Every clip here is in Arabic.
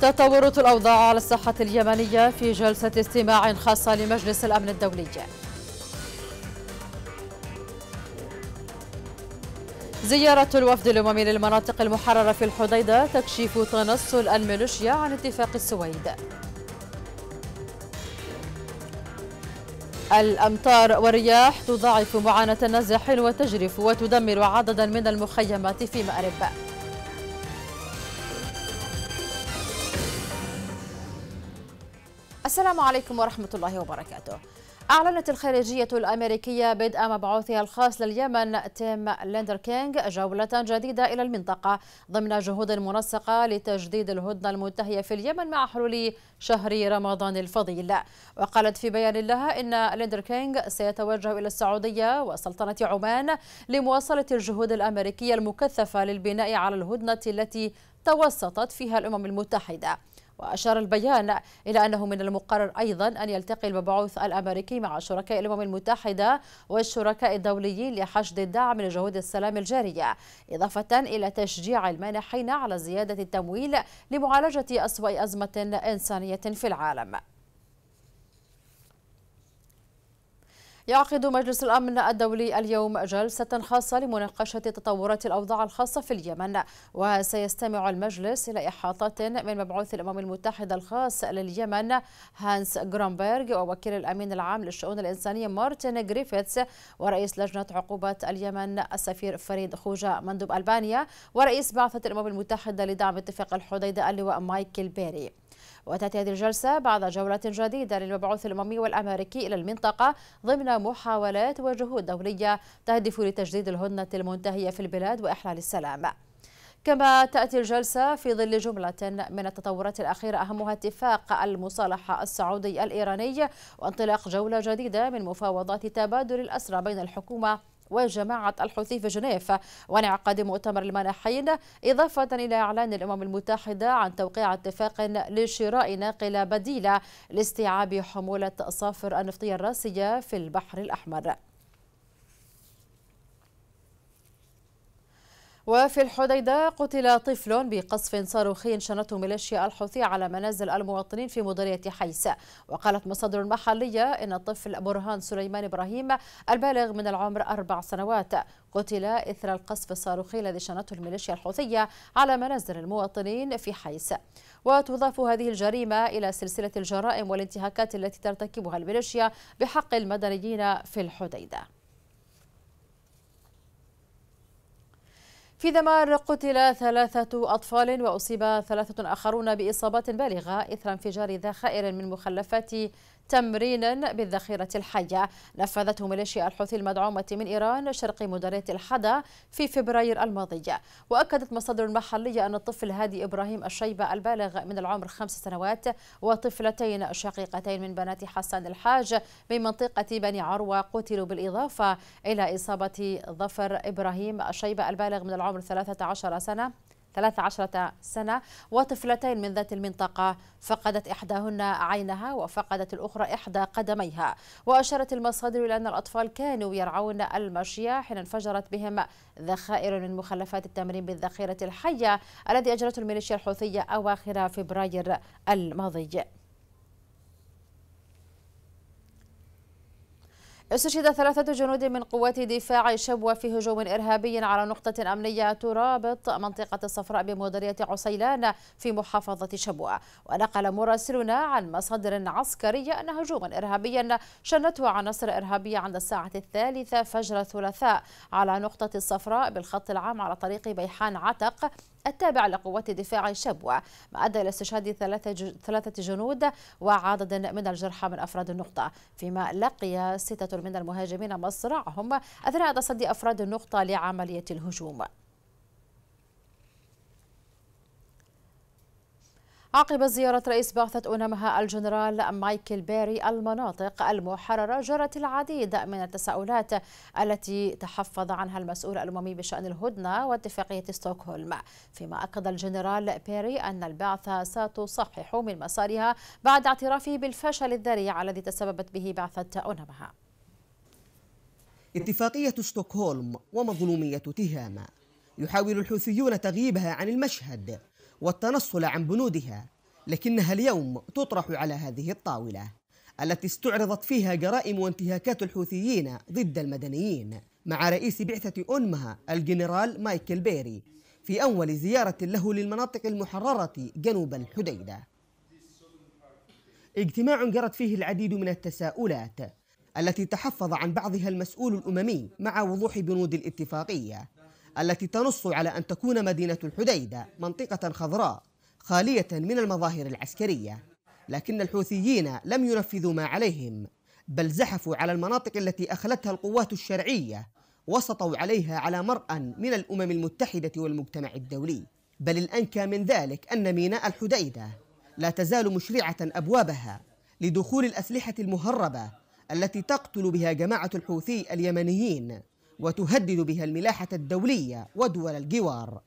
تطورت الأوضاع على الصحة اليمنية في جلسة استماع خاصة لمجلس الأمن الدولي زيارة الوفد الأممي للمناطق المحررة في الحديدة تكشيف تنصل الميليشيا عن اتفاق السويد الأمطار والرياح تضاعف معاناة النازحين وتجرف وتدمر عددا من المخيمات في مأرب السلام عليكم ورحمة الله وبركاته أعلنت الخارجية الأمريكية بدء مبعوثها الخاص لليمن تيم ليندر كينغ جولة جديدة إلى المنطقة ضمن جهود منسقة لتجديد الهدنة المنتهية في اليمن مع حلول شهر رمضان الفضيل وقالت في بيان لها إن ليندر كينغ سيتوجه إلى السعودية وسلطنة عمان لمواصلة الجهود الأمريكية المكثفة للبناء على الهدنة التي توسطت فيها الأمم المتحدة وأشار البيان إلى أنه من المقرر أيضا أن يلتقي المبعوث الأمريكي مع شركاء الأمم المتحدة والشركاء الدوليين لحشد الدعم لجهود السلام الجارية إضافة إلى تشجيع المانحين على زيادة التمويل لمعالجة أسوأ أزمة إنسانية في العالم يعقد مجلس الأمن الدولي اليوم جلسة خاصة لمناقشة تطورات الأوضاع الخاصة في اليمن وسيستمع المجلس إلى إحاطة من مبعوث الأمم المتحدة الخاص لليمن هانس جرامبرغ ووكيل الأمين العام للشؤون الإنسانية مارتن جريفيتس ورئيس لجنة عقوبات اليمن السفير فريد خوجة مندوب ألبانيا ورئيس بعثة الأمم المتحدة لدعم اتفاق الحديدة اللواء مايكل بيري وتأتي هذه الجلسة بعد جولة جديدة للمبعوث الأممي والأمريكي إلى المنطقة ضمن محاولات وجهود دولية تهدف لتجديد الهدنة المنتهية في البلاد وإحلال السلام كما تأتي الجلسة في ظل جملة من التطورات الأخيرة أهمها اتفاق المصالحة السعودي الإيراني وانطلاق جولة جديدة من مفاوضات تبادل الأسرى بين الحكومة وجماعة الحوثي في جنيف وانعقاد مؤتمر المناحين إضافة إلى إعلان الأمم المتحدة عن توقيع اتفاق لشراء ناقلة بديلة لاستيعاب حمولة صافر النفطية الراسية في البحر الأحمر وفي الحديدة قتل طفل بقصف صاروخي شنته ميليشيا الحوثي على منازل المواطنين في مديرية حيس وقالت مصادر محلية إن الطفل برهان سليمان إبراهيم البالغ من العمر أربع سنوات قتل إثر القصف الصاروخي الذي شنته الميليشيا الحوثية على منازل المواطنين في حيس وتضاف هذه الجريمة إلى سلسلة الجرائم والانتهاكات التي ترتكبها الميليشيا بحق المدنيين في الحديده في دمار قتل ثلاثة أطفال وأصيب ثلاثة آخرون بإصابات بالغة إثر انفجار ذخائر من مخلفات تمرينا بالذخيرة الحية نفذته ميليشيا الحوثي المدعومة من إيران شرق مديرية الحدا في فبراير الماضي وأكدت مصادر محلية أن الطفل هادي إبراهيم الشيبة البالغ من العمر خمس سنوات وطفلتين شقيقتين من بنات حسان الحاج من منطقة بني عروة قتلوا بالإضافة إلى إصابة ظفر إبراهيم الشيبة البالغ من العمر 13 سنة 13 سنة وطفلتين من ذات المنطقة فقدت إحداهن عينها وفقدت الأخرى إحدى قدميها وأشارت المصادر إلى أن الأطفال كانوا يرعون المشي حين انفجرت بهم ذخائر من مخلفات التمرين بالذخيرة الحية الذي أجرته الميليشيا الحوثية أواخر فبراير الماضي استشهد ثلاثة جنود من قوات دفاع شبوة في هجوم إرهابي على نقطة أمنية ترابط منطقة الصفراء بمديرية عسيلان في محافظة شبوة ونقل مراسلنا عن مصادر عسكرية أن هجوما إرهابيا شنته عناصر إرهابية عند الساعة الثالثة فجر الثلاثاء على نقطة الصفراء بالخط العام على طريق بيحان عتق التابع لقوات دفاع شبوة ما أدى إلى استشهاد ثلاثة جنود وعدد من الجرحى من أفراد النقطة فيما لقي ستة من المهاجمين مصرعهم أثناء تصدي أفراد النقطة لعملية الهجوم عقب زيارة رئيس بعثة أونامها الجنرال مايكل بيري المناطق المحررة جرت العديد من التساؤلات التي تحفظ عنها المسؤول الأممي بشأن الهدنة واتفاقية ستوكهولم فيما أكد الجنرال بيري أن البعثة ستصحح من مسارها بعد اعترافه بالفشل الذريع الذي تسببت به بعثة أونامها اتفاقية ستوكهولم ومظلومية تهامة يحاول الحوثيون تغييبها عن المشهد والتنصل عن بنودها لكنها اليوم تطرح على هذه الطاولة التي استعرضت فيها جرائم وانتهاكات الحوثيين ضد المدنيين مع رئيس بعثة أنمها الجنرال مايكل بيري في أول زيارة له للمناطق المحررة جنوب الحديدة اجتماع جرت فيه العديد من التساؤلات التي تحفظ عن بعضها المسؤول الأممي مع وضوح بنود الاتفاقية التي تنص على أن تكون مدينة الحديدة منطقة خضراء خالية من المظاهر العسكرية لكن الحوثيين لم ينفذوا ما عليهم بل زحفوا على المناطق التي أخلتها القوات الشرعية وسطوا عليها على مرأى من الأمم المتحدة والمجتمع الدولي بل الأنكى من ذلك أن ميناء الحديدة لا تزال مشرعة أبوابها لدخول الأسلحة المهربة التي تقتل بها جماعة الحوثي اليمنيين وتهدد بها الملاحة الدولية ودول الجوار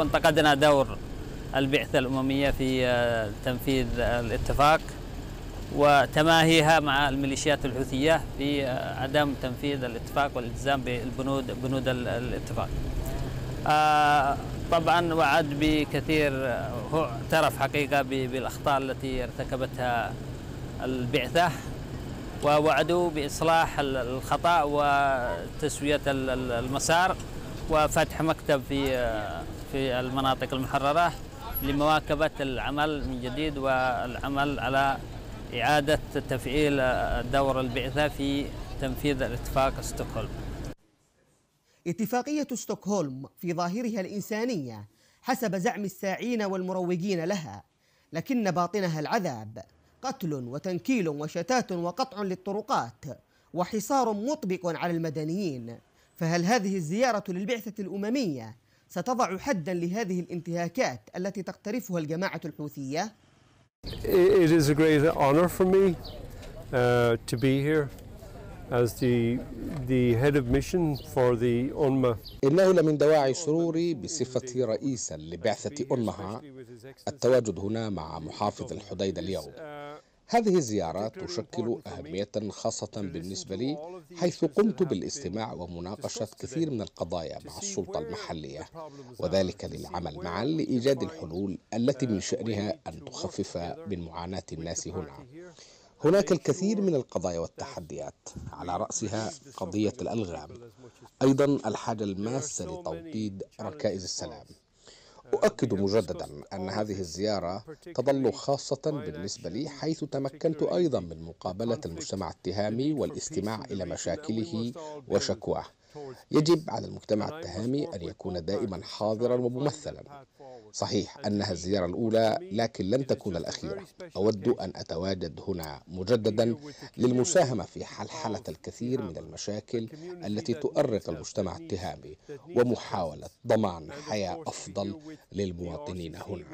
انتقدنا دور البعثة الأممية في آه، تنفيذ الاتفاق وتماهيها مع الميليشيات الحوثية في آه، عدم تنفيذ الاتفاق والالتزام بالبنود بنود الاتفاق آه، طبعا وعد بكثير هو اعترف حقيقة بالأخطاء التي ارتكبتها البعثة ووعدوا بإصلاح الخطأ وتسوية المسار وفتح مكتب في في المناطق المحررة لمواكبة العمل من جديد والعمل على إعادة تفعيل دور البعثة في تنفيذ الاتفاق ستوكهولم اتفاقية ستوكهولم في ظاهرها الإنسانية حسب زعم الساعين والمروجين لها لكن باطنها العذاب قتل وتنكيل وشتات وقطع للطرقات وحصار مطبق على المدنيين فهل هذه الزيارة للبعثة الأممية ستضع حدا لهذه الانتهاكات التي تقترفها الجماعة الحوثية؟ It is a great honor for me uh, to be here. as the, the head of mission for the UNMA. إنه لمن دواعي سروري بصفتي رئيسا لبعثة أنمها التواجد هنا مع محافظ الحديدة اليوم هذه الزيارة تشكل أهمية خاصة بالنسبة لي حيث قمت بالاستماع ومناقشة كثير من القضايا مع السلطة المحلية وذلك للعمل معا لإيجاد الحلول التي من شأنها أن تخفف من معاناة الناس هنا هناك الكثير من القضايا والتحديات على رأسها قضية الألغام أيضا الحاجة الماسة لتوطيد ركائز السلام أؤكد مجددا أن هذه الزيارة تظل خاصة بالنسبة لي حيث تمكنت أيضا من مقابلة المجتمع التهامي والاستماع إلى مشاكله وشكواه يجب على المجتمع التهامي أن يكون دائما حاضرا وممثلا صحيح أنها الزيارة الأولى لكن لن تكون الأخيرة أود أن أتواجد هنا مجددا للمساهمة في حلحلة الكثير من المشاكل التي تؤرق المجتمع التهامي ومحاولة ضمان حياة أفضل للمواطنين هنا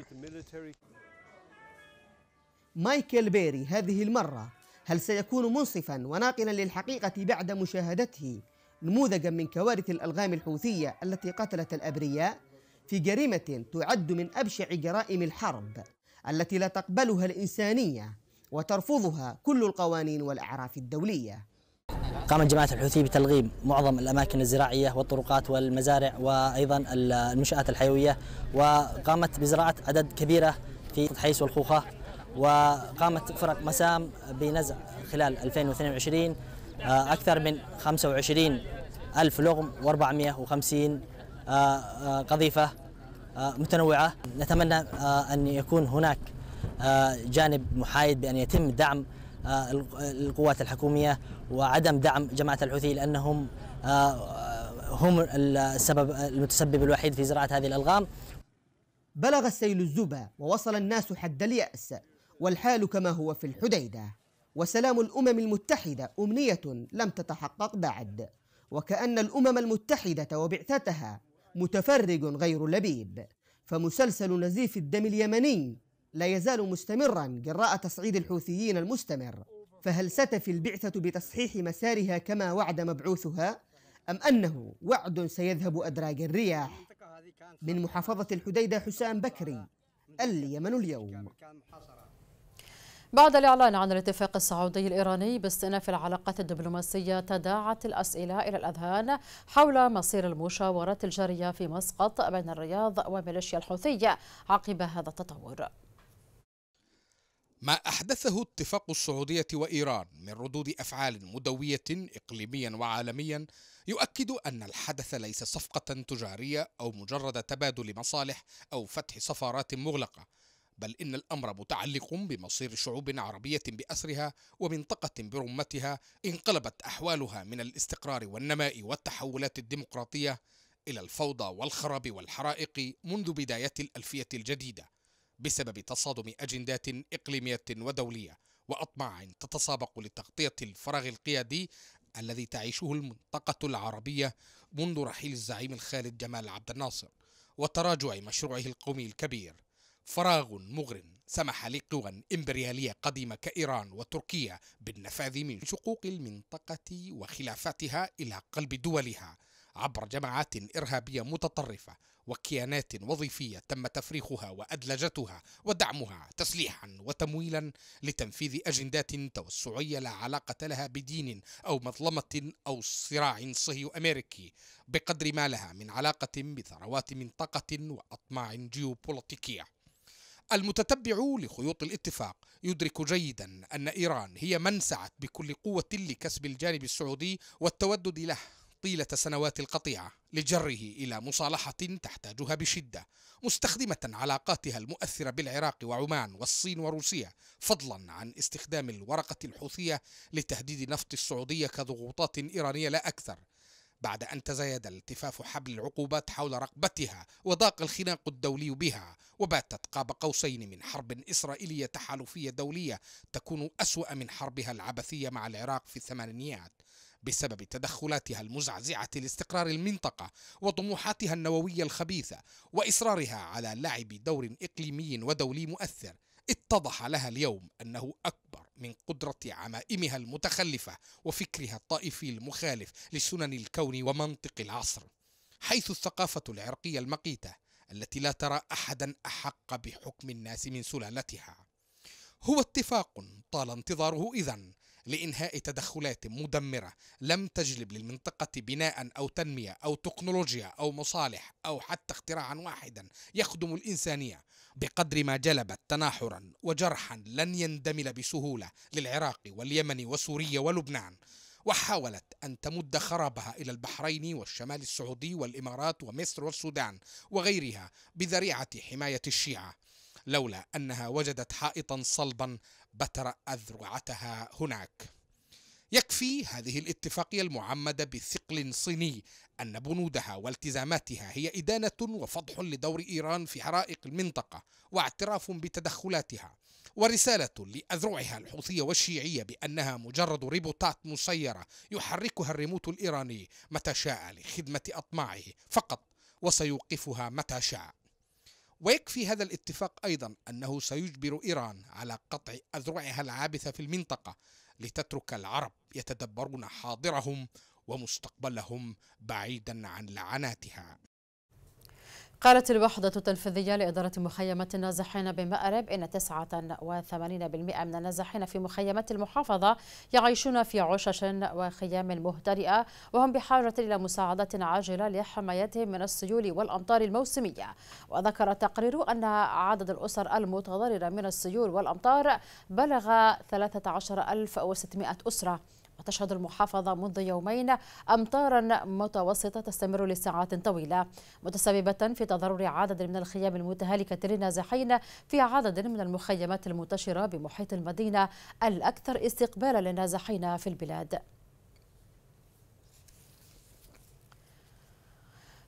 مايكل بيري هذه المرة هل سيكون منصفا وناقلا للحقيقة بعد مشاهدته نموذجا من كوارث الألغام الحوثية التي قتلت الأبرياء؟ في جريمة تعد من أبشع جرائم الحرب التي لا تقبلها الإنسانية وترفضها كل القوانين والأعراف الدولية قامت جماعة الحوثي بتلغيم معظم الأماكن الزراعية والطرقات والمزارع وأيضا المنشآت الحيوية وقامت بزراعة عدد كبيرة في حيس والخوخة وقامت فرق مسام بنزع خلال 2022 آه، أكثر من 25 ألف لغم و450 قذيفة متنوعة نتمنى آه، أن يكون هناك آه، جانب محايد بأن يتم دعم آه، القوات الحكومية وعدم دعم جماعة الحوثي لأنهم هم السبب المتسبب الوحيد في زراعة هذه الألغام بلغ السيل الزبا ووصل الناس حد اليأس والحال كما هو في الحديدة وسلام الأمم المتحدة أمنية لم تتحقق بعد وكأن الأمم المتحدة وبعثتها متفرج غير لبيب فمسلسل نزيف الدم اليمني لا يزال مستمرا جراء تصعيد الحوثيين المستمر فهل ستفي البعثة بتصحيح مسارها كما وعد مبعوثها أم أنه وعد سيذهب أدراج الرياح من محافظة الحديدة حسام بكري اليمن اليوم بعد الإعلان عن الاتفاق السعودي الإيراني باستئناف العلاقات الدبلوماسية تداعت الأسئلة إلى الأذهان حول مصير المشاورات الجارية في مسقط بين الرياض وميليشيا الحوثية عقب هذا التطور ما أحدثه اتفاق السعودية وإيران من ردود أفعال مدوية إقليميا وعالميا يؤكد أن الحدث ليس صفقة تجارية أو مجرد تبادل مصالح أو فتح سفارات مغلقة بل إن الأمر متعلق بمصير شعوب عربية بأسرها ومنطقة برمتها انقلبت أحوالها من الاستقرار والنماء والتحولات الديمقراطية إلى الفوضى والخراب والحرائق منذ بداية الألفية الجديدة بسبب تصادم أجندات إقليمية ودولية وأطماع تتسابق لتغطية الفراغ القيادي الذي تعيشه المنطقة العربية منذ رحيل الزعيم الخالد جمال عبد الناصر وتراجع مشروعه القومي الكبير فراغ مغر سمح لقوى إمبريالية قديمة كإيران وتركيا بالنفاذ من شقوق المنطقة وخلافاتها إلى قلب دولها عبر جماعات إرهابية متطرفة وكيانات وظيفية تم تفريخها وأدلجتها ودعمها تسليحا وتمويلا لتنفيذ أجندات توسعية لا علاقة لها بدين أو مظلمة أو صراع صهي أمريكي بقدر ما لها من علاقة بثروات منطقة وأطماع جيوبوليتيكية المتتبع لخيوط الاتفاق يدرك جيدا أن إيران هي من سعت بكل قوة لكسب الجانب السعودي والتودد له طيلة سنوات القطيعة لجره إلى مصالحة تحتاجها بشدة مستخدمة علاقاتها المؤثرة بالعراق وعمان والصين وروسيا فضلا عن استخدام الورقة الحوثية لتهديد نفط السعودية كضغوطات إيرانية لا أكثر بعد أن تزايد التفاف حبل العقوبات حول رقبتها وضاق الخناق الدولي بها وباتت قاب قوسين من حرب إسرائيلية تحالفية دولية تكون أسوأ من حربها العبثية مع العراق في الثمانينيات بسبب تدخلاتها المزعزعة لاستقرار المنطقة وطموحاتها النووية الخبيثة وإصرارها على لعب دور إقليمي ودولي مؤثر اتضح لها اليوم انه اكبر من قدره عمائمها المتخلفه وفكرها الطائفي المخالف لسنن الكون ومنطق العصر حيث الثقافه العرقيه المقيته التي لا ترى احدا احق بحكم الناس من سلالتها هو اتفاق طال انتظاره اذن لإنهاء تدخلات مدمرة لم تجلب للمنطقة بناء أو تنمية أو تكنولوجيا أو مصالح أو حتى اختراعا واحدا يخدم الإنسانية بقدر ما جلبت تناحرا وجرحا لن يندمل بسهولة للعراق واليمن وسوريا ولبنان وحاولت أن تمد خرابها إلى البحرين والشمال السعودي والإمارات ومصر والسودان وغيرها بذريعة حماية الشيعة لولا أنها وجدت حائطا صلبا بتر أذرعتها هناك يكفي هذه الاتفاقية المعمدة بثقل صيني أن بنودها والتزاماتها هي إدانة وفضح لدور إيران في حرائق المنطقة واعتراف بتدخلاتها ورسالة لأذرعها الحوثية والشيعية بأنها مجرد ريبوتات مسيرة يحركها الريموت الإيراني متى شاء لخدمة أطماعه فقط وسيوقفها متى شاء ويكفي هذا الاتفاق أيضا أنه سيجبر إيران على قطع أذرعها العابثة في المنطقة لتترك العرب يتدبرون حاضرهم ومستقبلهم بعيدا عن لعناتها قالت الوحدة التنفيذية لإدارة مخيمات النازحين بمأرب إن 89% من النازحين في مخيمات المحافظة يعيشون في عشش وخيام مهترئة وهم بحاجة إلى مساعدات عاجلة لحمايتهم من السيول والأمطار الموسمية وذكر التقرير أن عدد الأسر المتضررة من السيول والأمطار بلغ 13600 أسرة وتشهد المحافظة منذ يومين أمطارا متوسطة تستمر لساعات طويلة متسببة في تضرر عدد من الخيام المتهالكة للنازحين في عدد من المخيمات المنتشرة بمحيط المدينة الأكثر استقبالا للنازحين في البلاد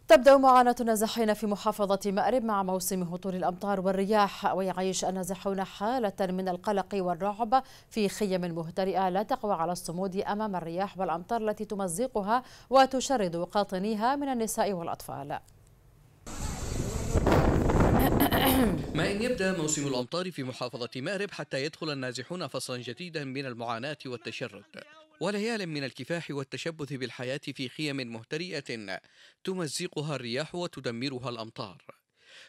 تبدأ معاناة النازحين في محافظة مأرب مع موسم هطول الأمطار والرياح ويعيش النازحون حالة من القلق والرعب في خيم مهترئة لا تقوى على الصمود أمام الرياح والأمطار التي تمزقها وتشرد قاطنيها من النساء والأطفال ما إن يبدأ موسم الأمطار في محافظة مأرب حتى يدخل النازحون فصلا جديدا من المعاناة والتشرد وليال من الكفاح والتشبث بالحياة في خيم مهترئة تمزقها الرياح وتدمرها الأمطار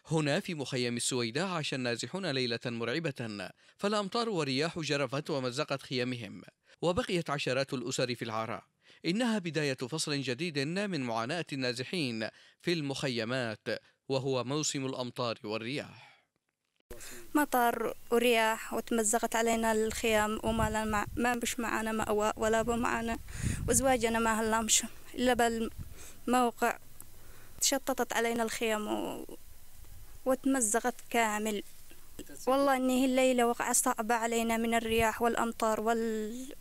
هنا في مخيم السويداء عاش النازحون ليلة مرعبة فالأمطار والرياح جرفت ومزقت خيمهم وبقيت عشرات الأسر في العراء إنها بداية فصل جديد من معاناة النازحين في المخيمات وهو موسم الأمطار والرياح مطر ورياح وتمزقت علينا الخيام وما لنا ما بش معانا مأوى ولا بو معانا وزواجنا ما هلامش إلا بالموقع تشططت علينا الخيام و... وتمزقت كامل والله إن هي الليلة وقعة صعبة علينا من الرياح والأمطار وال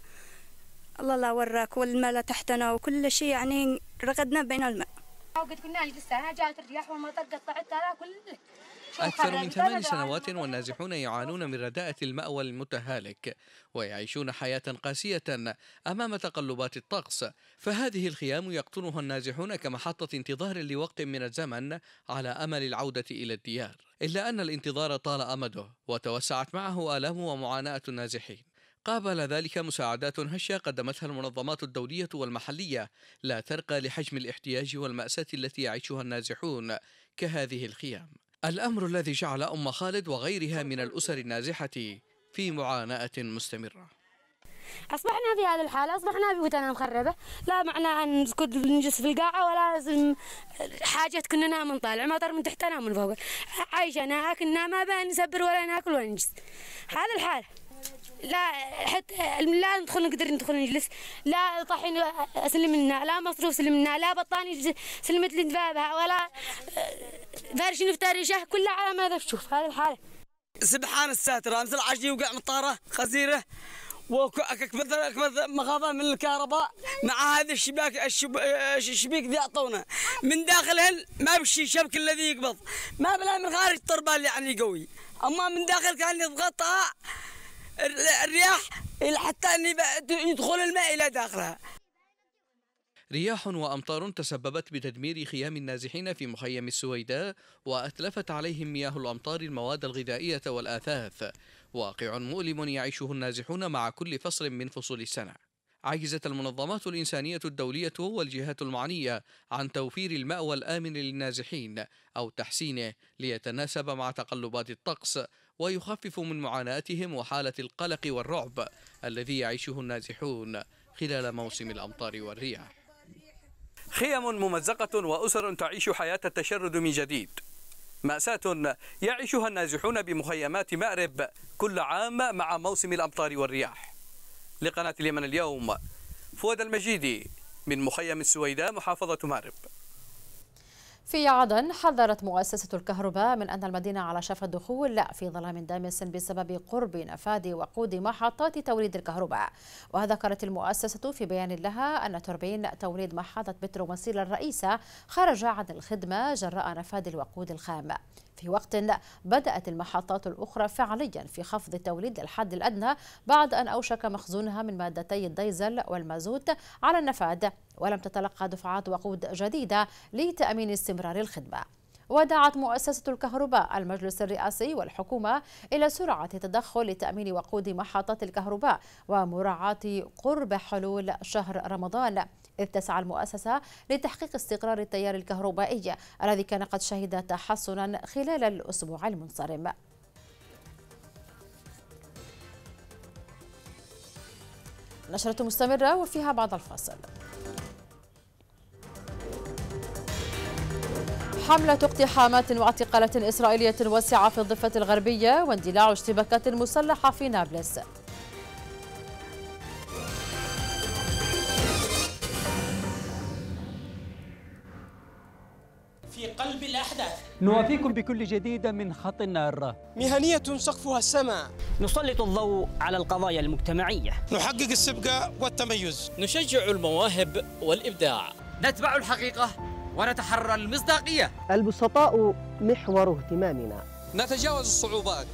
الله لا وراك والملا تحتنا وكل شيء يعني رقدنا بين الماء وقد كنا القصة أنا جات الرياح والمطر قطعتها كله أكثر من ثمان سنوات والنازحون يعانون من رداءة المأوى المتهالك ويعيشون حياة قاسية أمام تقلبات الطقس فهذه الخيام يقطنها النازحون كمحطة انتظار لوقت من الزمن على أمل العودة إلى الديار إلا أن الانتظار طال أمده وتوسعت معه آلام ومعاناة النازحين قابل ذلك مساعدات هشة قدمتها المنظمات الدولية والمحلية لا ترقى لحجم الاحتياج والمأساة التي يعيشها النازحون كهذه الخيام الأمر الذي جعل أم خالد وغيرها من الأسر النازحة في معاناة مستمرة أصبحنا في هذه الحالة أصبحنا بيوتنا مخربة لا معنى أن نسكت نجلس في القاعة ولا حاجة كنا نام نطالع مطر من تحتنا ومن فوق عايشة أنا كنا ما بنسبر ولا ناكل ولا نجلس هذا الحال لا حتى لا ندخل نقدر ندخل نجلس لا طاحين سلمنا لنا لا مصروف سلم لنا لا بطاني سلمت لي ذبابها ولا فارش نفتاري شاه كلها على ماذا تشوف هذا الحاله سبحان الساتر امس العشي وقع مطاره خزيره وكبر كبر مخافه من الكهرباء مع هذا الشباك الشبيك ذي اعطونا من داخلهن ما بشي شبك الذي يقبض ما بلا من خارج الطربال يعني قوي اما من داخل كان يضغطها الرياح حتى أن يدخل الماء إلى داخلها رياح وأمطار تسببت بتدمير خيام النازحين في مخيم السويداء وأتلفت عليهم مياه الأمطار المواد الغذائية والآثاث واقع مؤلم يعيشه النازحون مع كل فصل من فصول السنة عجزت المنظمات الإنسانية الدولية والجهات المعنية عن توفير المأوى الآمن للنازحين أو تحسينه ليتناسب مع تقلبات الطقس ويخفف من معاناتهم وحالة القلق والرعب الذي يعيشه النازحون خلال موسم الأمطار والرياح خيم ممزقة وأسر تعيش حياة التشرد من جديد مأساة يعيشها النازحون بمخيمات مأرب كل عام مع موسم الأمطار والرياح لقناة اليمن اليوم فؤاد المجيدي من مخيم السويداء محافظة مأرب في عدن حذرت مؤسسة الكهرباء من أن المدينة على شفا الدخول في ظلام دامس بسبب قرب نفاذ وقود محطات توليد الكهرباء وذكرت المؤسسة في بيان لها أن توربين توليد محطة بترو مسيل الرئيسة خرج عن الخدمة جراء نفاذ الوقود الخام في وقت بدأت المحطات الأخرى فعليا في خفض التوليد للحد الأدنى بعد أن أوشك مخزونها من مادتي الديزل والمازوت على النفاد ولم تتلقى دفعات وقود جديدة لتأمين استمرار الخدمة ودعت مؤسسة الكهرباء المجلس الرئاسي والحكومة إلى سرعة التدخل لتأمين وقود محطات الكهرباء ومراعاة قرب حلول شهر رمضان إذ تسعى المؤسسة لتحقيق استقرار التيار الكهربائي الذي كان قد شهد تحسنا خلال الأسبوع المنصرم نشرة مستمرة وفيها بعض الفاصل حملة اقتحامات واعتقالات إسرائيلية واسعة في الضفة الغربية واندلاع اشتباكات مسلحة في نابلس في قلب الأحداث نوافيكم بكل جديد من خط النار مهنية سقفها السماء نسلط الضوء على القضايا المجتمعية نحقق السبقة والتميز نشجع المواهب والإبداع نتبع الحقيقة ونتحرى المصداقية البسطاء محور اهتمامنا نتجاوز الصعوبات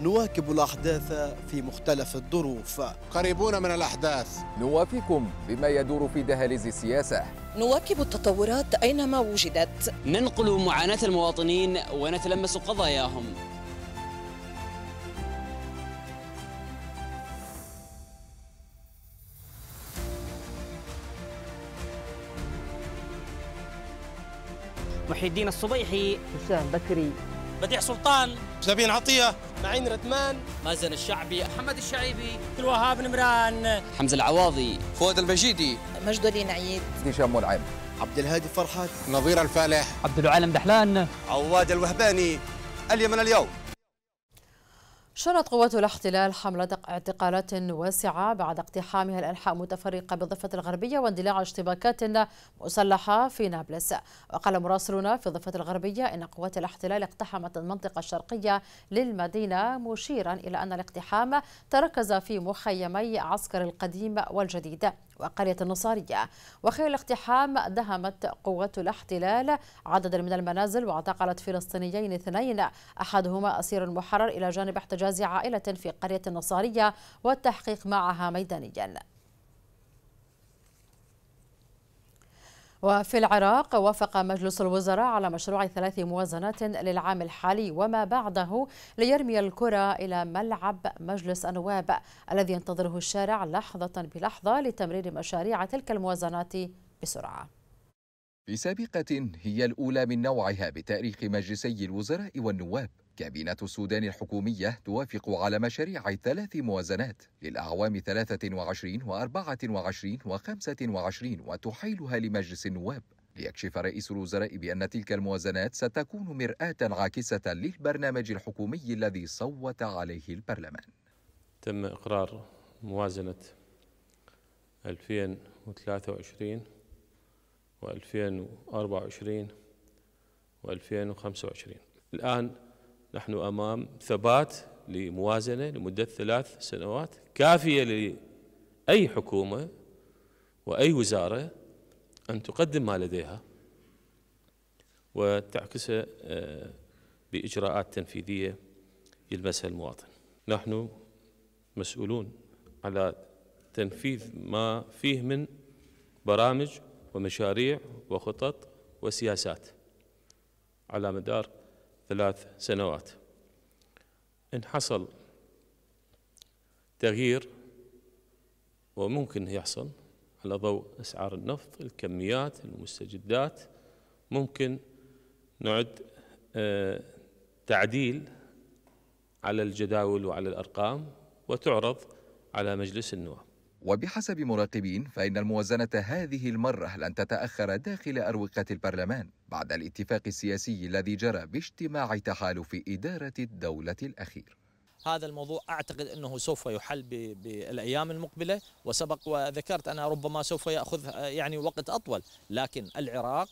نواكب الأحداث في مختلف الظروف قريبون من الأحداث نوافيكم بما يدور في دهاليز السياسة نواكب التطورات أينما وجدت ننقل معاناة المواطنين ونتلمس قضاياهم محي الدين الصبيحي حسام بكري بديع سلطان زبين عطية معين ردمان مازن الشعبي محمد الشعيبي الوهاب نمران حمزة العواضي فؤاد المجيدي مجد ولي نعيد هشام ملعب عبد الهادي فرحات نظير الفالح عبد العالم دحلان عواد الوهباني اليمن اليوم شنت قوات الاحتلال حملة اعتقالات واسعة بعد اقتحامها الأنحاء متفرقة بالضفة الغربية واندلاع اشتباكات مسلحة في نابلس وقال مراسلنا في الضفة الغربية إن قوات الاحتلال اقتحمت المنطقة الشرقية للمدينة مشيرا إلى أن الاقتحام تركز في مخيمي عسكر القديم والجديد وقرية النصارية وخلال الاقتحام دهمت قوات الاحتلال عددا من المنازل واعتقلت فلسطينيين اثنين أحدهما أسير محرر إلى جانب احتجاز عائلة في قرية النصارية والتحقيق معها ميدانيا وفي العراق وافق مجلس الوزراء على مشروع ثلاث موازنات للعام الحالي وما بعده ليرمي الكرة إلى ملعب مجلس النواب الذي ينتظره الشارع لحظة بلحظة لتمرير مشاريع تلك الموازنات بسرعة في سابقة هي الأولى من نوعها بتاريخ مجلسي الوزراء والنواب كابينة السودان الحكومية توافق على مشاريع ثلاث موازنات للأعوام 23 و24 و25 وتحيلها لمجلس النواب ليكشف رئيس الوزراء بأن تلك الموازنات ستكون مرآة عاكسة للبرنامج الحكومي الذي صوت عليه البرلمان تم إقرار موازنة 2023 و2024 و2025 الآن نحن أمام ثبات لموازنة لمدة ثلاث سنوات كافية لأي حكومة وأي وزارة أن تقدم ما لديها وتعكسه آه، بإجراءات تنفيذية يلمسها المواطن نحن مسؤولون على تنفيذ ما فيه من برامج ومشاريع وخطط وسياسات على مدار ثلاث سنوات إن حصل تغيير وممكن يحصل على ضوء أسعار النفط الكميات المستجدات ممكن نعد آه، تعديل على الجداول وعلى الأرقام وتعرض على مجلس النواب وبحسب مراقبين فإن الموازنة هذه المرة لن تتأخر داخل أروقة البرلمان بعد الاتفاق السياسي الذي جرى باجتماع تحالف إدارة الدولة الأخير هذا الموضوع أعتقد أنه سوف يحل بالأيام المقبلة وسبق وذكرت أنا ربما سوف يأخذ يعني وقت أطول لكن العراق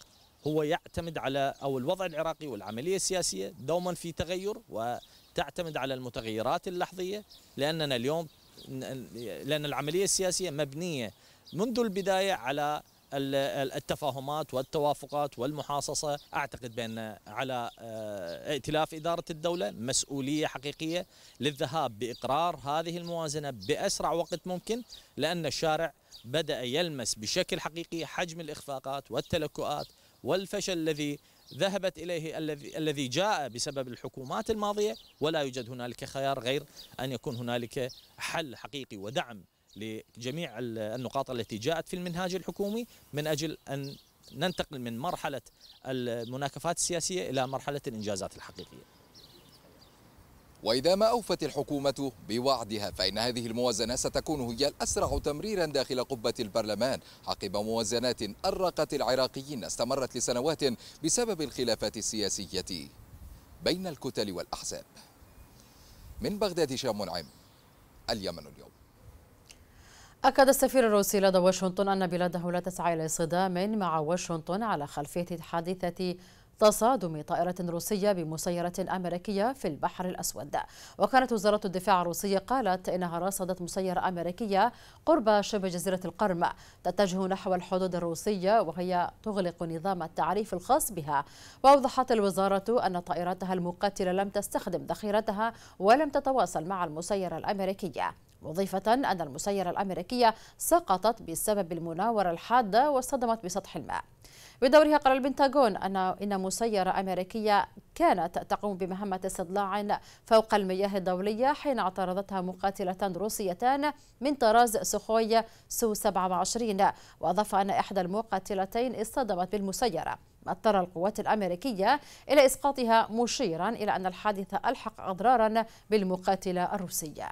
هو يعتمد على أو الوضع العراقي والعملية السياسية دوما في تغير وتعتمد على المتغيرات اللحظية لأننا اليوم لأن العملية السياسية مبنية منذ البداية على التفاهمات والتوافقات والمحاصصة أعتقد بأن على آه، ائتلاف إدارة الدولة مسؤولية حقيقية للذهاب بإقرار هذه الموازنة بأسرع وقت ممكن لأن الشارع بدأ يلمس بشكل حقيقي حجم الإخفاقات والتلكؤات والفشل الذي ذهبت اليه الذي الذي جاء بسبب الحكومات الماضيه ولا يوجد هنالك خيار غير ان يكون هنالك حل حقيقي ودعم لجميع النقاط التي جاءت في المنهاج الحكومي من أجل أن ننتقل من مرحلة المناكفات السياسية إلى مرحلة الإنجازات الحقيقية وإذا ما أوفت الحكومة بوعدها فإن هذه الموازنة ستكون هي الأسرع تمريرا داخل قبة البرلمان عقب موازنات أرقت العراقيين استمرت لسنوات بسبب الخلافات السياسية بين الكتل والأحزاب من بغداد شام منعم اليمن اليوم أكد السفير الروسي لدى واشنطن أن بلاده لا تسعى إلى صدام مع واشنطن على خلفية حادثة تصادم طائرة روسية بمسيرة أمريكية في البحر الأسود وكانت وزارة الدفاع الروسية قالت إنها رصدت مسيرة أمريكية قرب شبه جزيرة القرم تتجه نحو الحدود الروسية وهي تغلق نظام التعريف الخاص بها وأوضحت الوزارة أن طائرتها المقاتلة لم تستخدم ذخيرتها ولم تتواصل مع المسيرة الأمريكية مضيفة أن المسيرة الأمريكية سقطت بسبب المناورة الحادة واصطدمت بسطح الماء بدورها قال البنتاغون أن إن مسيرة أمريكية كانت تقوم بمهمة استضلاع فوق المياه الدولية حين اعترضتها مقاتلتان روسيتان من طراز سخوي سو 27 وأضاف أن إحدى المقاتلتين اصطدمت بالمسيرة ما اضطر القوات الأمريكية إلى إسقاطها مشيرا إلى أن الحادثة ألحق أضرارا بالمقاتلة الروسية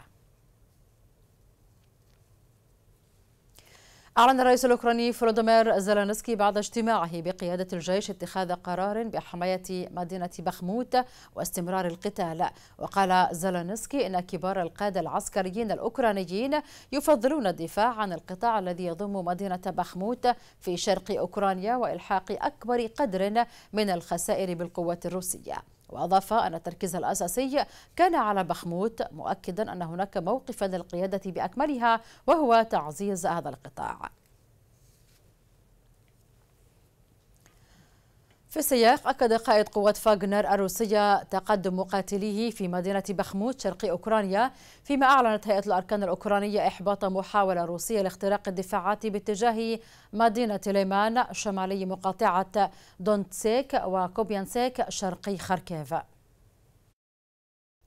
أعلن الرئيس الأوكراني فلودومير زيلانسكي بعد اجتماعه بقيادة الجيش اتخاذ قرار بحماية مدينة بخموت واستمرار القتال وقال زيلانسكي إن كبار القادة العسكريين الأوكرانيين يفضلون الدفاع عن القطاع الذي يضم مدينة بخموت في شرق أوكرانيا وإلحاق أكبر قدر من الخسائر بالقوة الروسية وأضاف أن التركيز الأساسي كان على بخموت مؤكدا أن هناك موقفا للقيادة بأكملها وهو تعزيز هذا القطاع في السياق أكد قائد قوات فاغنر الروسية تقدم مقاتليه في مدينة بخموت شرقي أوكرانيا فيما أعلنت هيئة الأركان الأوكرانية إحباط محاولة روسية لاختراق الدفاعات باتجاه مدينة ليمان شمالي مقاطعة دونتسيك وكوبيانسيك شرقي خاركيف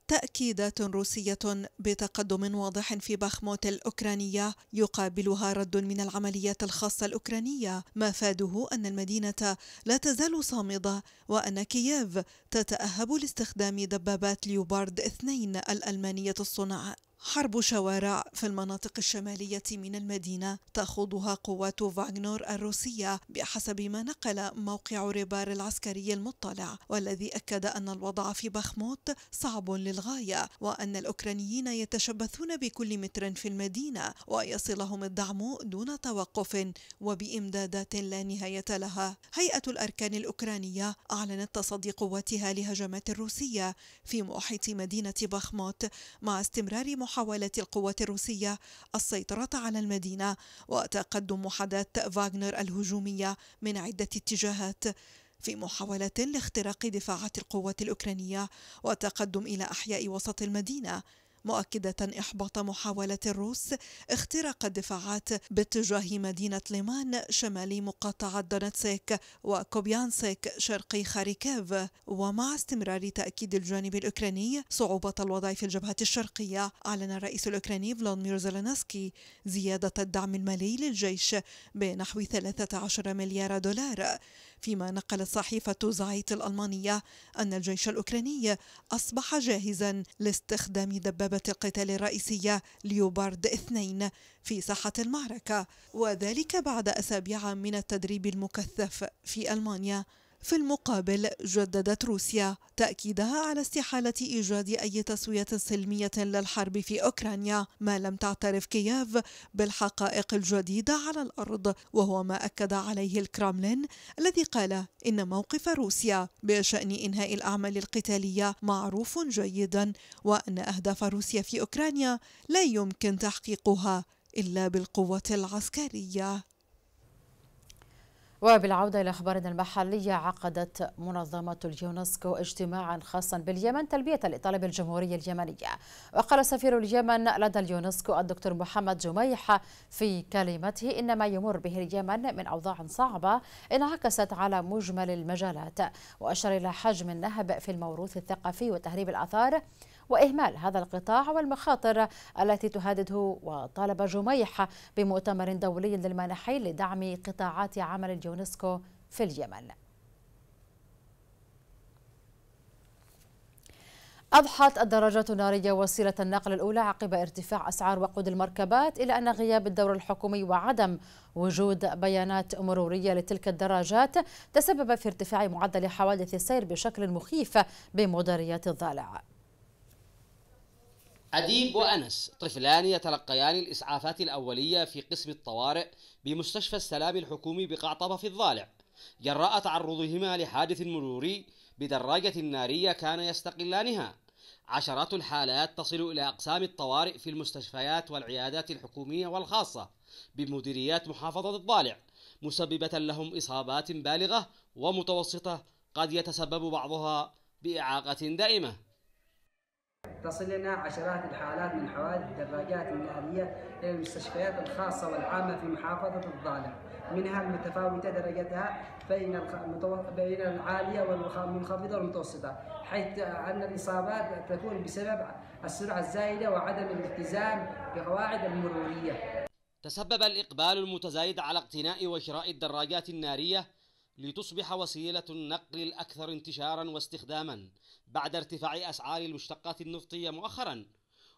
تأكيدات روسية بتقدم واضح في بخموت الأوكرانية يقابلها رد من العمليات الخاصة الأوكرانية ما فاده أن المدينة لا تزال صامدة وأن كييف تتأهب لاستخدام دبابات ليوبارد اثنين الألمانية الصنع حرب شوارع في المناطق الشمالية من المدينة تخوضها قوات فاغنور الروسية بحسب ما نقل موقع ريبار العسكري المطلع والذي أكد أن الوضع في بخموت صعب للغاية وأن الأوكرانيين يتشبثون بكل متر في المدينة ويصلهم الدعم دون توقف وبإمدادات لا نهاية لها هيئة الأركان الأوكرانية أعلنت تصدي قواتها لهجمات روسية في محيط مدينة بخموت مع استمرار محاولة القوات الروسية السيطرة على المدينة وتقدم وحدات فاغنر الهجومية من عدة اتجاهات في محاولة لاختراق دفاعات القوات الأوكرانية وتقدم إلى أحياء وسط المدينة مؤكدة إحباط محاولة الروس اختراق الدفاعات باتجاه مدينة ليمان شمال مقاطعة دونتسك وكوبيانسك شرقي خاريكيف ومع استمرار تأكيد الجانب الأوكراني صعوبة الوضع في الجبهة الشرقية أعلن الرئيس الأوكراني فلاديمير زيلينسكي زيادة الدعم المالي للجيش بنحو 13 مليار دولار فيما نقلت صحيفة زايت الألمانية أن الجيش الأوكراني أصبح جاهزا لاستخدام دبابة القتال الرئيسية ليوبارد 2 في ساحة المعركة وذلك بعد أسابيع من التدريب المكثف في ألمانيا في المقابل جددت روسيا تأكيدها على استحالة إيجاد أي تسوية سلمية للحرب في أوكرانيا ما لم تعترف كييف بالحقائق الجديدة على الأرض وهو ما أكد عليه الكرملين الذي قال إن موقف روسيا بشأن إنهاء الأعمال القتالية معروف جيدا وأن أهداف روسيا في أوكرانيا لا يمكن تحقيقها إلا بالقوة العسكرية وبالعودة إلى أخبارنا المحلية عقدت منظمة اليونسكو اجتماعا خاصا باليمن تلبية لطلب الجمهورية اليمنية وقال سفير اليمن لدى اليونسكو الدكتور محمد جميح في كلمته إن ما يمر به اليمن من أوضاع صعبة انعكست على مجمل المجالات وأشار إلى حجم النهب في الموروث الثقافي وتهريب الآثار وإهمال هذا القطاع والمخاطر التي تهدده وطالب جميح بمؤتمر دولي للمانحين لدعم قطاعات عمل اليونسكو في اليمن أضحت الدراجات النارية وسيلة النقل الأولى عقب ارتفاع أسعار وقود المركبات إلى أن غياب الدور الحكومي وعدم وجود بيانات مرورية لتلك الدراجات تسبب في ارتفاع معدل حوادث السير بشكل مخيف بمديريات الضالع أديب وأنس طفلان يتلقيان الإسعافات الأولية في قسم الطوارئ بمستشفى السلام الحكومي بقعطبة في الضالع جراء تعرضهما لحادث مروري بدراجة نارية كان يستقلانها عشرات الحالات تصل إلى أقسام الطوارئ في المستشفيات والعيادات الحكومية والخاصة بمديريات محافظة الضالع مسببة لهم إصابات بالغة ومتوسطة قد يتسبب بعضها بإعاقة دائمة تصلنا عشرات الحالات من حوادث الدراجات النارية إلى المستشفيات الخاصة والعامة في محافظة الضالع منها المتفاوتة درجتها بين بين العالية والمنخفضة والمتوسطة حيث أن الإصابات تكون بسبب السرعة الزائدة وعدم الالتزام بقواعد المرورية تسبب الإقبال المتزايد على اقتناء وشراء الدراجات النارية لتصبح وسيلة النقل الأكثر انتشارا واستخداما بعد ارتفاع أسعار المشتقات النفطية مؤخرا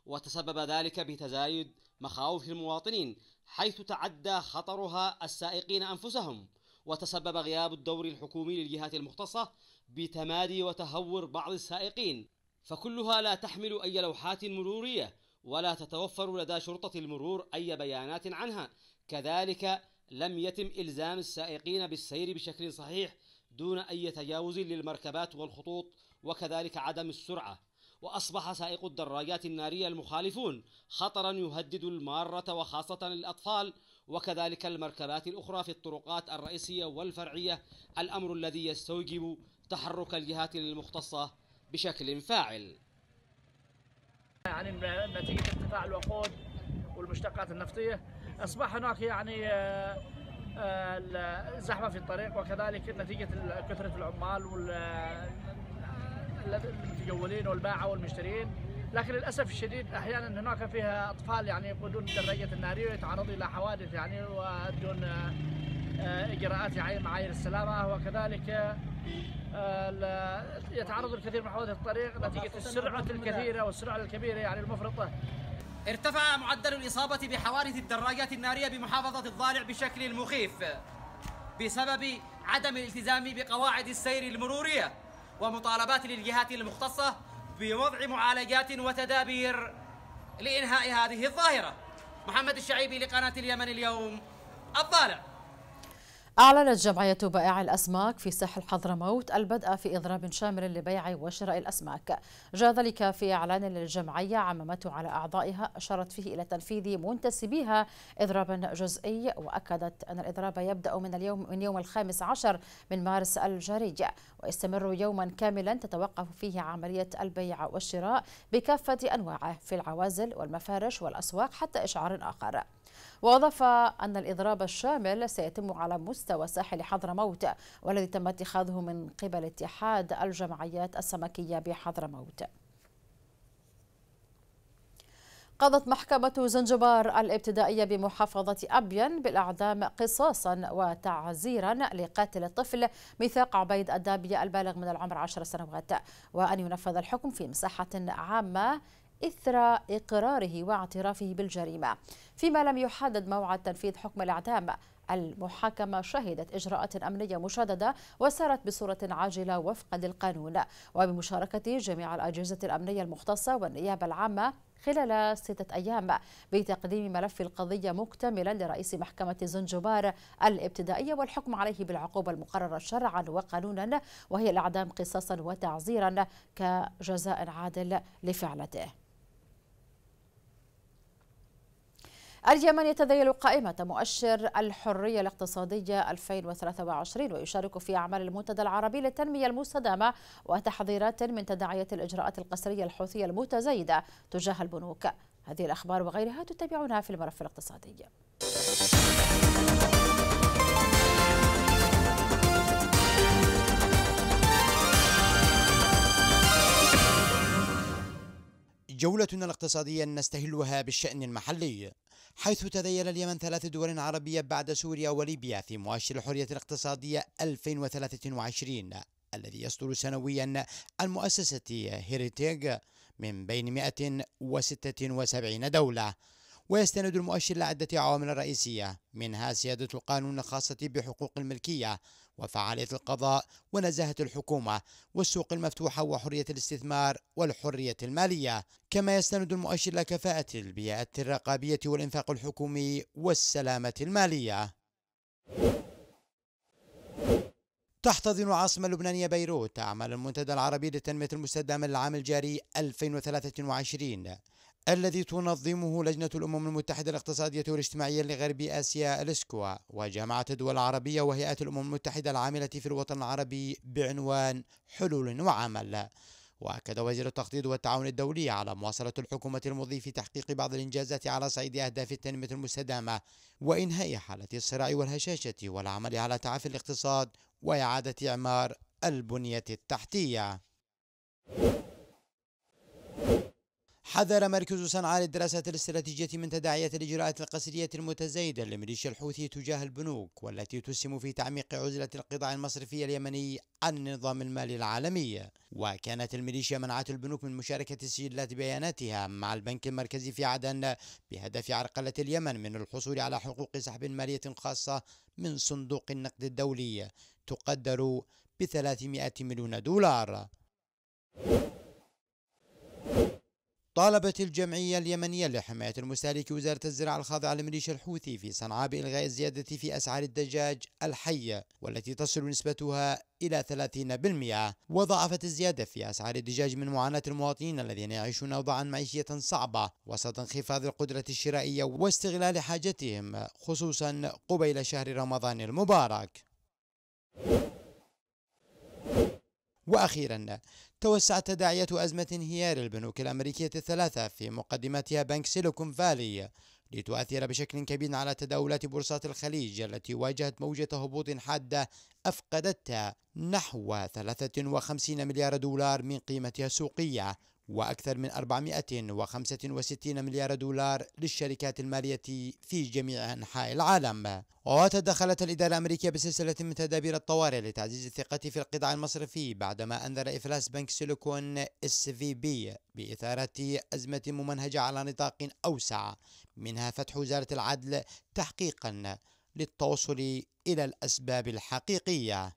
وتسبب ذلك بتزايد مخاوف المواطنين حيث تعدى خطرها السائقين أنفسهم وتسبب غياب الدور الحكومي للجهات المختصة بتمادي وتهور بعض السائقين فكلها لا تحمل أي لوحات مرورية ولا تتوفر لدى شرطة المرور أي بيانات عنها كذلك لم يتم إلزام السائقين بالسير بشكل صحيح دون أي تجاوز للمركبات والخطوط وكذلك عدم السرعة وأصبح سائق الدراجات النارية المخالفون خطرا يهدد المارة وخاصة الأطفال وكذلك المركبات الأخرى في الطرقات الرئيسية والفرعية الأمر الذي يستوجب تحرك الجهات المختصة بشكل فاعل يعني نتيجة ارتفاع الوقود والمشتقات النفطية أصبح هناك يعني آه، الزحمه في الطريق وكذلك نتيجه كثره العمال والمتجولين والباعه والمشترين لكن للاسف الشديد احيانا هناك فيها اطفال يعني يقودون الدراجة الناريه ويتعرضوا الى حوادث يعني ودون آه، اجراءات يعني معايير السلامه وكذلك آه، يتعرض الكثير من حوادث الطريق نتيجه السرعه الكثيره والسرعه الكبيره يعني المفرطه ارتفع معدل الإصابة بحوادث الدراجات النارية بمحافظة الضالع بشكل مخيف بسبب عدم الالتزام بقواعد السير المرورية ومطالبات للجهات المختصة بوضع معالجات وتدابير لإنهاء هذه الظاهرة محمد الشعيبي لقناة اليمن اليوم الضالع أعلنت جمعية بائع الأسماك في ساحل حضرموت البدء في إضراب شامل لبيع وشراء الأسماك جاء ذلك في إعلان للجمعية عممته على أعضائها أشارت فيه إلى تنفيذ منتسبيها إضرابا جزئي وأكدت أن الإضراب يبدأ من اليوم من يوم الخامس عشر من مارس الجاري ويستمر يوما كاملا تتوقف فيه عملية البيع والشراء بكافة أنواعه في العوازل والمفارش والأسواق حتى إشعار آخر وأضاف أن الإضراب الشامل سيتم على مستوى ساحل حضرموت والذي تم اتخاذه من قبل اتحاد الجمعيات السمكية بحضرموت قضت محكمة زنجبار الابتدائية بمحافظة أبين بالأعدام قصاصا وتعزيرا لقاتل الطفل ميثاق عبيد الدابية البالغ من العمر 10 سنوات وأن ينفذ الحكم في مساحة عامة إثر إقراره واعترافه بالجريمة فيما لم يحدد موعد تنفيذ حكم الإعدام المحاكمة شهدت إجراءات أمنية مشددة وسارت بصورة عاجلة وفقا للقانون وبمشاركة جميع الأجهزة الأمنية المختصة والنيابة العامة خلال ستة أيام بتقديم ملف القضية مكتملا لرئيس محكمة زنجبار الابتدائية والحكم عليه بالعقوبة المقررة شرعا وقانونا وهي الإعدام قصاصا وتعزيرا كجزاء عادل لفعلته اليمن يتذيل قائمة مؤشر الحرية الاقتصادية 2023 ويشارك في أعمال المنتدى العربي للتنمية المستدامة وتحذيرات من تداعيات الإجراءات القسرية الحوثية المتزايدة تجاه البنوك هذه الأخبار وغيرها تتابعونها في الملف الاقتصادي جولتنا الاقتصادية نستهلها بالشأن المحلي حيث تذيل اليمن ثلاث دول عربية بعد سوريا وليبيا في مؤشر الحرية الاقتصادية 2023 الذي يصدر سنويا عن مؤسسة هيريتيج من بين 176 دولة ويستند المؤشر لعدة عوامل رئيسية منها سيادة القانون الخاصة بحقوق الملكية وفعالية القضاء ونزاهة الحكومة والسوق المفتوحة وحرية الاستثمار والحرية المالية كما يستند المؤشر إلى كفاءة البيئة الرقابية والإنفاق الحكومي والسلامة المالية تحتضن العاصمة اللبنانية بيروت أعمال المنتدى العربي للتنمية المستدامة للعام الجاري 2023 الذي تنظمه لجنة الأمم المتحدة الاقتصادية والاجتماعية لغرب آسيا الإسكوا وجامعة الدول العربية وهيئات الأمم المتحدة العاملة في الوطن العربي بعنوان حلول وعمل وأكد وزير التخطيط والتعاون الدولي على مواصلة الحكومة المضي في تحقيق بعض الإنجازات على صعيد أهداف التنمية المستدامة وإنهاء حالة الصراع والهشاشة والعمل على تعافي الاقتصاد وإعادة إعمار البنية التحتية. حذر مركز صنعاء للدراسات الاستراتيجية من تداعيات الإجراءات القسرية المتزايدة لميليشيا الحوثي تجاه البنوك والتي تسهم في تعميق عزلة القطاع المصرفي اليمني عن النظام المالي العالمي وكانت الميليشيا منعت البنوك من مشاركة سجلات بياناتها مع البنك المركزي في عدن بهدف عرقلة اليمن من الحصول على حقوق سحب مالية خاصة من صندوق النقد الدولي تقدر ب 300 مليون دولار طالبت الجمعية اليمنية لحماية المستهلك وزارة الزراعة الخاضعة لميليشيا الحوثي في صنعاء بإلغاء الزيادة في أسعار الدجاج الحية والتي تصل نسبتها إلى 30% وضعفت الزيادة في أسعار الدجاج من معاناة المواطنين الذين يعيشون أوضاعا معيشية صعبة وسط انخفاض القدرة الشرائية واستغلال حاجتهم خصوصا قبيل شهر رمضان المبارك وأخيرا توسعت تداعيات أزمة انهيار البنوك الأمريكية الثلاثة في مقدمتها بنك سيليكون فالي لتؤثر بشكل كبير على تداولات بورصات الخليج التي واجهت موجة هبوط حادة أفقدتها نحو 53 مليار دولار من قيمتها السوقية وأكثر من 465 مليار دولار للشركات المالية في جميع أنحاء العالم وتدخلت الإدارة الأمريكية بسلسلة من تدابير الطوارئ لتعزيز الثقة في القطاع المصرفي بعدما أنذر إفلاس بنك سيليكون اس في بي بإثارة أزمة ممنهجة على نطاق أوسع منها فتح وزارة العدل تحقيقا للتوصل إلى الأسباب الحقيقية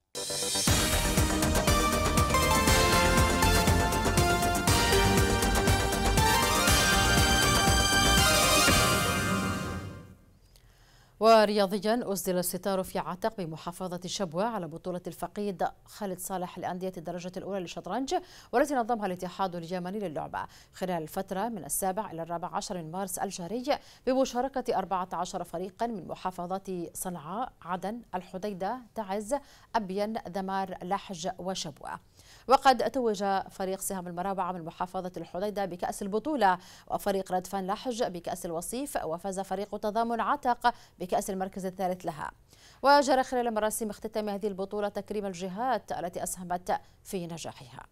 ورياضيا أسدل الستار في عتق بمحافظة شبوة على بطولة الفقيد خالد صالح لأندية الدرجة الأولى للشطرنج والتي نظمها الاتحاد اليمني للعبة خلال الفترة من السابع إلى الرابع عشر من مارس الجاري بمشاركة 14 فريقا من محافظات صنعاء عدن الحديدة تعز أبين دمار لحج وشبوة وقد توج فريق سهام المرابعة من محافظة الحديدة بكأس البطولة وفريق ردفان لحج بكأس الوصيف وفاز فريق تضامن عتق بكأس بكأس المركز الثالث لها وجرى خلال مراسم اختتام هذه البطولة تكريم الجهات التي أسهمت في نجاحها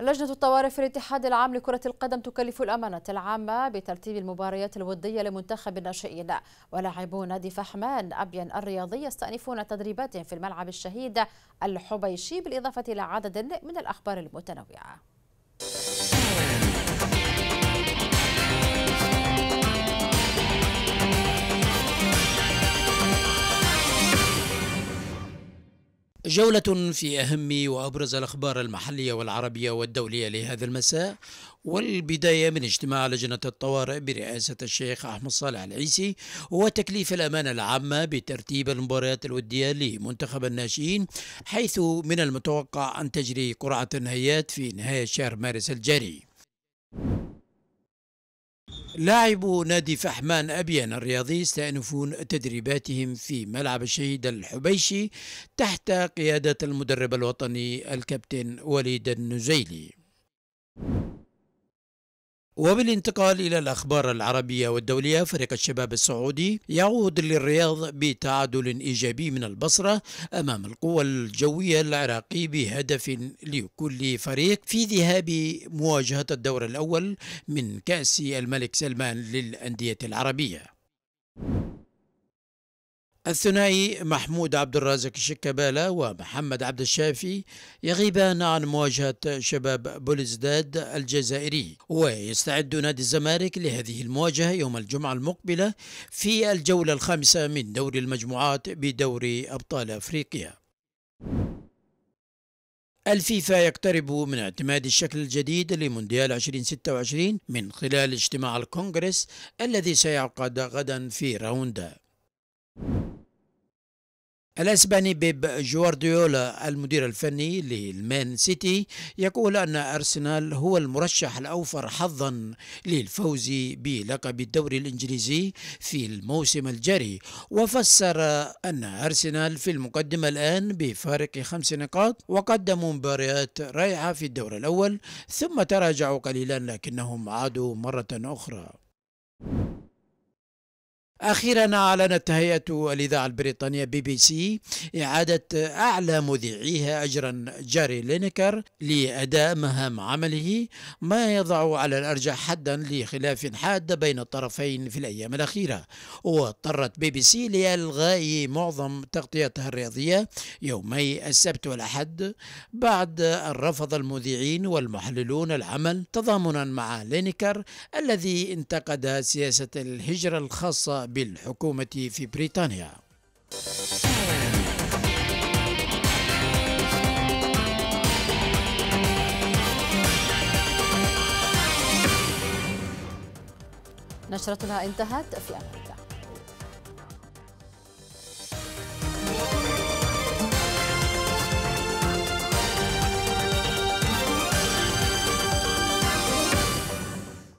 لجنة الطوارئ في الاتحاد العام لكرة القدم تكلف الأمانة العامة بترتيب المباريات الودية لمنتخب الناشئين ولاعبو نادي فحمان أبين الرياضي يستأنفون تدريباتهم في الملعب الشهيد الحبيشي بالإضافة إلى عدد من الأخبار المتنوعة جولة في أهم وأبرز الأخبار المحلية والعربية والدولية لهذا المساء والبداية من اجتماع لجنة الطوارئ برئاسة الشيخ أحمد صالح العيسي وتكليف الأمانة العامة بترتيب المباريات الودية لمنتخب الناشئين حيث من المتوقع أن تجري قرعة النهايات في نهاية شهر مارس الجاري لاعبو نادي فحمان أبيان الرياضي يستأنفون تدريباتهم في ملعب الشهيد الحبيشي تحت قيادة المدرب الوطني الكابتن وليد النزيلي وبالانتقال إلى الأخبار العربية والدولية فريق الشباب السعودي يعود للرياض بتعادل إيجابي من البصرة أمام القوى الجوية العراقي بهدف لكل فريق في ذهاب مواجهة الدور الأول من كأس الملك سلمان للأندية العربية الثنائي محمود عبد الرازق الشكبالة ومحمد عبد الشافي يغيبان عن مواجهة شباب بولزداد الجزائري ويستعد نادي الزمالك لهذه المواجهة يوم الجمعة المقبلة في الجولة الخامسة من دوري المجموعات بدوري أبطال أفريقيا الفيفا يقترب من اعتماد الشكل الجديد لمونديال 2026 من خلال اجتماع الكونغرس الذي سيعقد غدا في راوندا الاسباني بيب جوارديولا المدير الفني للمان سيتي يقول ان ارسنال هو المرشح الاوفر حظا للفوز بلقب الدوري الانجليزي في الموسم الجاري وفسر ان ارسنال في المقدمه الان بفارق خمس نقاط وقدموا مباريات رائعه في الدور الاول ثم تراجعوا قليلا لكنهم عادوا مره اخرى أخيرا أعلنت هيئة الإذاعة البريطانية بي بي سي إعادة أعلى مذيعيها أجرا جاري لينكر لأداء مهام عمله ما يضع على الأرجح حدا لخلاف حاد بين الطرفين في الأيام الأخيرة واضطرت بي بي سي لإلغاء معظم تغطيتها الرياضية يومي السبت والأحد بعد أن رفض المذيعين والمحللون العمل تضامنا مع لينكر الذي انتقد سياسة الهجرة الخاصة بالحكومة في بريطانيا نشرتنا انتهت في أمان